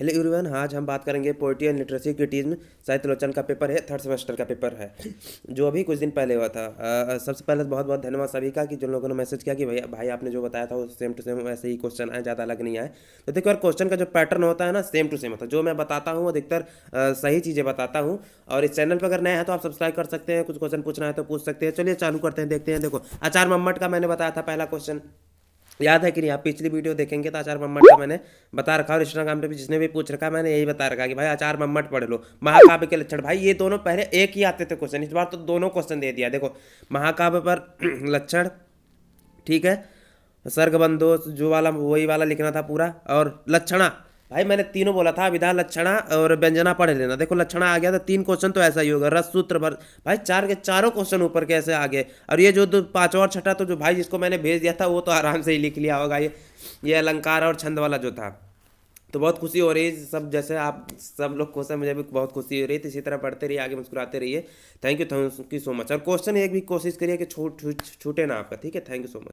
hello everyone आज हम बात करेंगे पोइट्री एंड लिटरेसी क्रिटिज्म साहित्य लोचन का पेपर है थर्ड सेमेस्टर का पेपर है जो अभी कुछ दिन पहले हुआ था सबसे पहले तो बहुत बहुत धन्यवाद सभी का कि जिन लोगों ने मैसेज किया कि भैया भाई आपने जो बताया था वो सेम टू सेम वैसे ही क्वेश्चन आए ज़्यादा अलग नहीं आए तो देखो यार क्वेश्चन का जो पैटर्न होता है ना सेम टू सेम होता है जो मैं बताता हूँ अधिकतर सही चीज़ें बताता हूँ और इस चैनल पर अगर नया है तो आप सब्सक्राइब कर सकते हैं कुछ क्वेश्चन पूछना है तो पूछ सकते हैं चलिए चालू करते हैं देखते हैं देखो आचार मम्मट का मैंने बताया था पहला क्वेश्चन याद है कि नहीं आप पिछली वीडियो देखेंगे तो आचार मम्मट का मैंने बता रखा और इंस्टाग्राम पे भी जिसने भी पूछ रखा मैंने यही बता रखा कि भाई आचार मम्मट पढ़ लो महाकाव्य के लक्षण भाई ये दोनों पहले एक ही आते थे क्वेश्चन इस बार तो दोनों क्वेश्चन दे दिया देखो महाकाव्य पर लक्षण ठीक है सर्गबंधो जो वाला वही वाला लिखना था पूरा और लक्षणा भाई मैंने तीनों बोला था विधा लक्षणा और व्यंजना पढ़ लेना देखो लक्षणा आ गया था तो तीन क्वेश्चन तो ऐसा ही होगा रस सूत्र भर भाई चार के चारों क्वेश्चन ऊपर कैसे आ गए और ये जो पाँचवा और छठा तो जो भाई जिसको मैंने भेज दिया था वो तो आराम से ही लिख लिया होगा ये ये अलंकार और छंद वाला जो था तो बहुत खुशी हो रही है सब जैसे आप सब लोग क्वेश्चन मुझे भी बहुत खुशी हो रही है इसी तरह पढ़ते रहिए आगे मुस्कुराते रहिए thank you thank you so much और क्वेश्चन एक भी कोशिश करिए कि छूट छूटे ना आपका ठीक है थैंक यू सो मच